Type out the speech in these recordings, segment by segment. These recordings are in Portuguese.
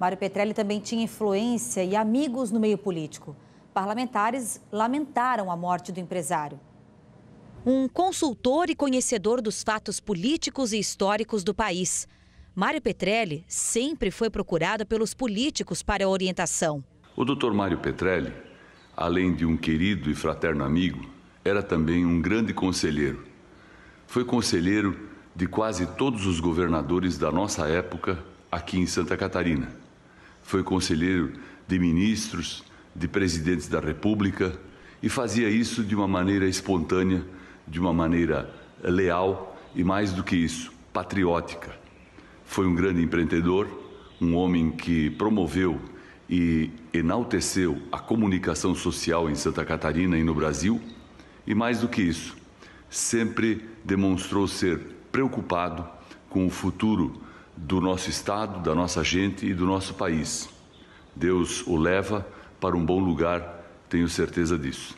Mário Petrelli também tinha influência e amigos no meio político. Parlamentares lamentaram a morte do empresário. Um consultor e conhecedor dos fatos políticos e históricos do país. Mário Petrelli sempre foi procurado pelos políticos para orientação. O doutor Mário Petrelli, além de um querido e fraterno amigo, era também um grande conselheiro. Foi conselheiro de quase todos os governadores da nossa época aqui em Santa Catarina foi conselheiro de ministros, de presidentes da República e fazia isso de uma maneira espontânea, de uma maneira leal e, mais do que isso, patriótica. Foi um grande empreendedor, um homem que promoveu e enalteceu a comunicação social em Santa Catarina e no Brasil, e mais do que isso, sempre demonstrou ser preocupado com o futuro do nosso estado, da nossa gente e do nosso país. Deus o leva para um bom lugar, tenho certeza disso.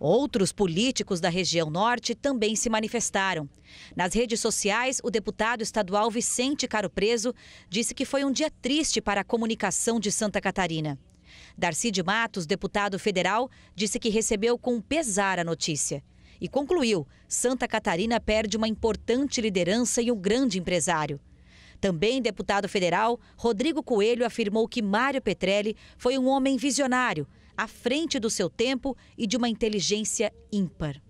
Outros políticos da região norte também se manifestaram. Nas redes sociais, o deputado estadual Vicente Caro Preso disse que foi um dia triste para a comunicação de Santa Catarina. Darcy de Matos, deputado federal, disse que recebeu com pesar a notícia. E concluiu: Santa Catarina perde uma importante liderança e um grande empresário. Também deputado federal, Rodrigo Coelho afirmou que Mário Petrelli foi um homem visionário, à frente do seu tempo e de uma inteligência ímpar.